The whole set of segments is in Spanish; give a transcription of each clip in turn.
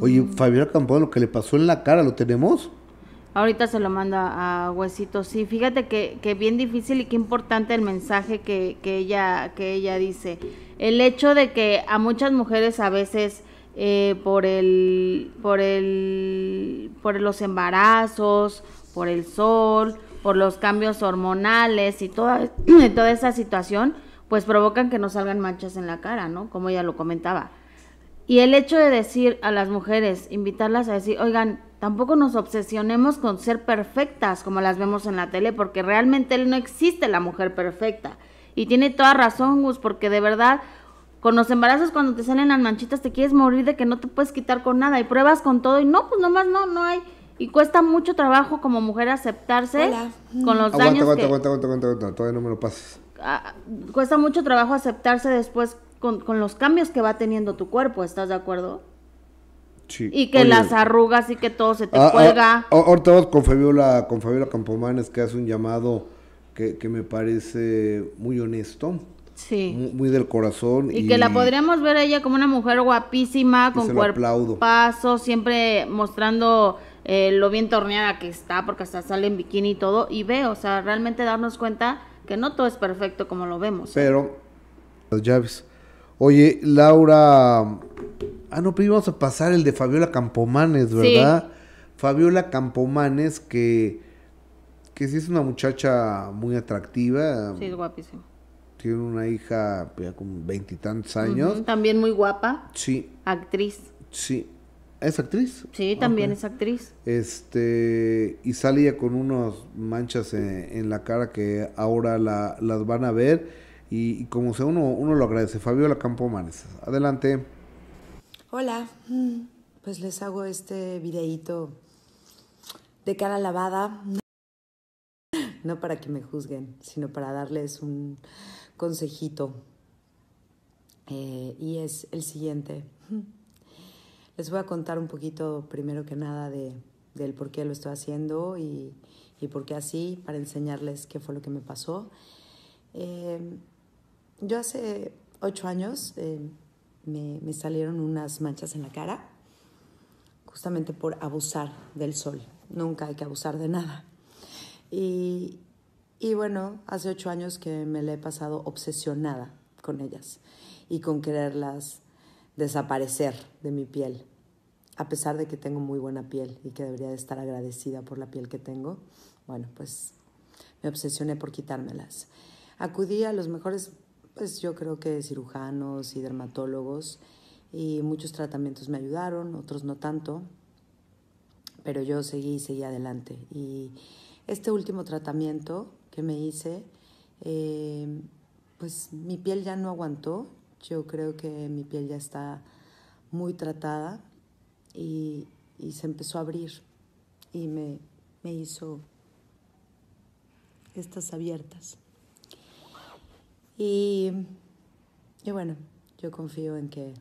Oye, Fabiola Campos, lo que le pasó en la cara, ¿lo tenemos? Ahorita se lo manda a Huesito. Sí, fíjate que, que bien difícil y qué importante el mensaje que, ella, que ella dice. El hecho de que a muchas mujeres a veces eh, por, el, por, el, por los embarazos, por el sol, por los cambios hormonales y toda, toda esa situación, pues provocan que nos salgan manchas en la cara, ¿no? Como ella lo comentaba. Y el hecho de decir a las mujeres, invitarlas a decir, oigan, tampoco nos obsesionemos con ser perfectas como las vemos en la tele, porque realmente no existe la mujer perfecta. Y tiene toda razón, Gus, porque de verdad, con los embarazos cuando te salen las manchitas te quieres morir de que no te puedes quitar con nada y pruebas con todo y no, pues nomás no, no hay. Y cuesta mucho trabajo como mujer aceptarse mm. con los daños aguanta, que... Aguanta, aguanta, aguanta, todavía no me lo pases. Ah, ah, cuesta mucho trabajo aceptarse después con, los cambios que va teniendo tu cuerpo, ¿estás de acuerdo? Sí. Y que las arrugas y que todo se te ah, ah, cuelga. Ah, ahorita vamos con Fabiola, con Fabiola Campomanes que hace un llamado que, que me parece muy honesto. Sí. Muy, del corazón. Y, que la podríamos ver ella como una mujer guapísima, con cuerpo paso, siempre mostrando eh, lo bien torneada que está, porque hasta sale en bikini y todo. Y ve, o sea, realmente darnos cuenta que no todo es perfecto como lo vemos. ¿eh? Pero las llaves. Oye, Laura. Ah, no, pero íbamos a pasar el de Fabiola Campomanes, ¿verdad? Fabiola Campomanes, que, que sí es una muchacha muy atractiva. Sí, es guapísima. Tiene una hija pues, ya con veintitantos años. También muy guapa. Sí. Actriz. Sí. ¿Es actriz? Sí, también es actriz. Este, y salía con unas manchas en, la cara que ahora las van a ver y, como se uno, lo agradece. Fabiola Campomanes, adelante. Hola, mm, pues les hago este videíto de cara lavada, no para que me juzguen, sino para darles un consejito. Eh, y es el siguiente. Les voy a contar un poquito, primero que nada, de, del por qué lo estoy haciendo y, y por qué así, para enseñarles qué fue lo que me pasó. Eh, yo hace ocho años eh, me, salieron unas manchas en la cara justamente por abusar del sol. Nunca hay que abusar de nada. Y, y bueno, hace ocho años que me la he pasado obsesionada con ellas y con quererlas desaparecer de mi piel. A pesar de que tengo muy buena piel y que debería de estar agradecida por la piel que tengo, bueno, pues me obsesioné por quitármelas. Acudí a los mejores pues yo creo que cirujanos y dermatólogos y muchos tratamientos me ayudaron, otros no tanto, pero yo seguí y seguí adelante. Y este último tratamiento que me hice, eh, pues mi piel ya no aguantó, yo creo que mi piel ya está muy tratada y, se empezó a abrir y me hizo estas abiertas. Y, bueno, yo confío en que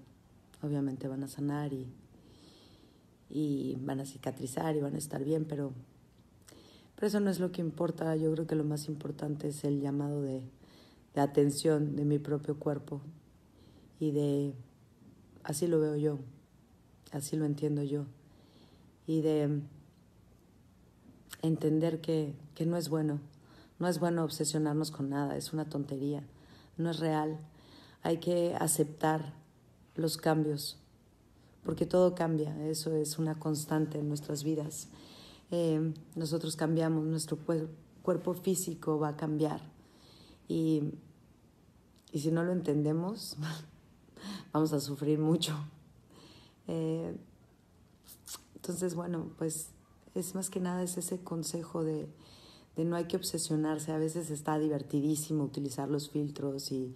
obviamente van a sanar y, van a cicatrizar y van a estar bien, pero, pero eso no es lo que importa. Yo creo que lo más importante es el llamado de, atención de mi propio cuerpo y de, así lo veo yo, así lo entiendo yo, y de entender que no es bueno, no es bueno obsesionarnos con nada, es una tontería no es real. Hay que aceptar los cambios, porque todo cambia, eso es una constante en nuestras vidas. Eh, nosotros cambiamos, nuestro cuerpo físico va a cambiar. Y, si no lo entendemos, vamos a sufrir mucho. Eh, entonces, bueno, pues es más que nada ese consejo de de no hay que obsesionarse, a veces está divertidísimo utilizar los filtros y,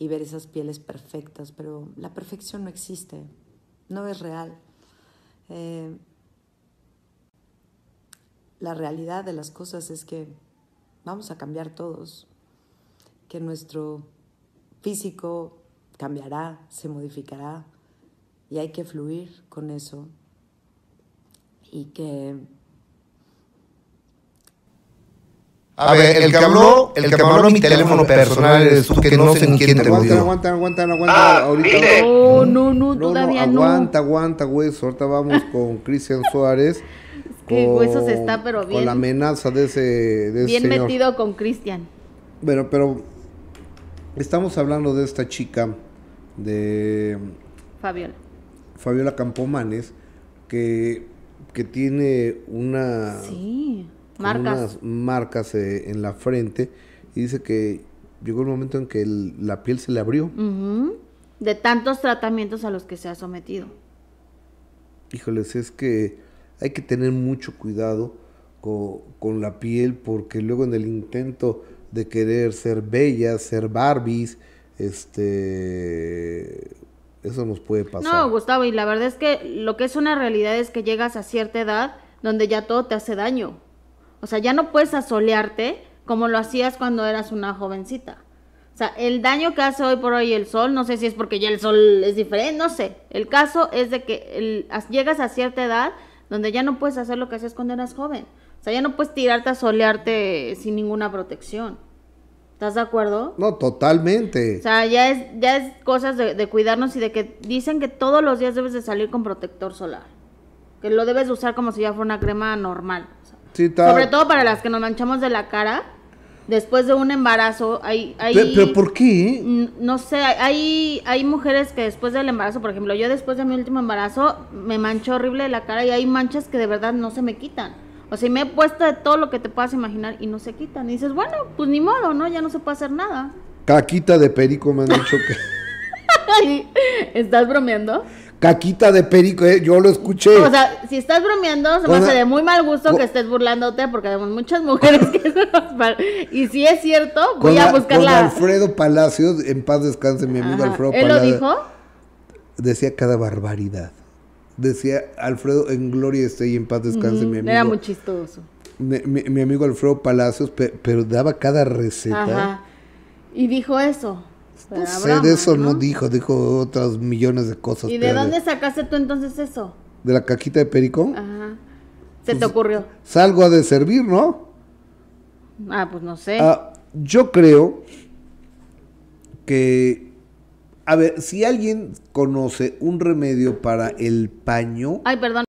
ver esas pieles perfectas, pero la perfección no existe, no es real. Eh, la realidad de las cosas es que vamos a cambiar todos, que nuestro físico cambiará, se modificará y hay que fluir con eso y que A, ver, el cabrón, el cabrón, mi teléfono personal es que no sé en quién te lo Aguanta, aguanta, aguanta, ah, ahorita. No, no, no, todavía no. Aguanta, aguanta, güey. Ahorita vamos con Cristian Suárez. Es Que se está, pero bien. Con la amenaza de ese. bien metido con Cristian. Bueno, pero. Estamos hablando de esta chica. De. Fabiola. Fabiola Campomanes. Que, que tiene una. Sí marcas. marcas eh, en la frente y dice que llegó el momento en que la piel se le abrió. De tantos tratamientos a los que se ha sometido. Híjoles, es que hay que tener mucho cuidado con, con la piel porque luego en el intento de querer ser bellas, ser Barbies, este eso nos puede pasar. No, Gustavo, y la verdad es que lo que es una realidad es que llegas a cierta edad donde ya todo te hace daño. O sea, ya no puedes asolearte como lo hacías cuando eras una jovencita. O sea, el daño que hace hoy por hoy el sol, no sé si es porque ya el sol es diferente, no sé. El caso es de que el, llegas a cierta edad donde ya no puedes hacer lo que hacías cuando eras joven. O sea, ya no puedes tirarte a solearte sin ninguna protección. ¿Estás de acuerdo? No, totalmente. O sea, ya es, ya es cosas de, de cuidarnos y de que dicen que todos los días debes de salir con protector solar. Que lo debes usar como si ya fuera una crema normal. Sobre todo para las que nos manchamos de la cara. Después de un embarazo, hay... hay ¿Pero, por qué? No sé, hay, hay mujeres que después del embarazo, por ejemplo, yo después de mi último embarazo me mancho horrible la cara y hay manchas que de verdad no se me quitan. O sea, me he puesto de todo lo que te puedas imaginar y no se quitan. Y dices, bueno, pues ni modo, ¿no? Ya no se puede hacer nada. Caquita de perico me han dicho que... ¿Estás bromeando? Caquita de perico, eh, yo lo escuché. O sea, si estás bromeando, se me hace de muy mal gusto que estés burlándote, porque hay muchas mujeres que son Y si es cierto, voy a buscarla. Con Alfredo Palacios, en paz descanse, mi amigo Alfredo Palacios. ¿Él lo dijo? Decía cada barbaridad. Decía Alfredo, en gloria esté y en paz descanse, mi amigo. Era muy chistoso. Mi, amigo Alfredo Palacios, pero daba cada receta. Y dijo eso. No sé, de eso ¿no? dijo, dijo otras millones de cosas. ¿Y de dónde sacaste tú entonces eso? ¿De la cajita de Pericón? Ajá. ¿Se te pues, ocurrió? Salgo a de servir, ¿no? Ah, pues no sé. Ah, yo creo que a ver, si alguien conoce un remedio para el paño. Ay, perdón.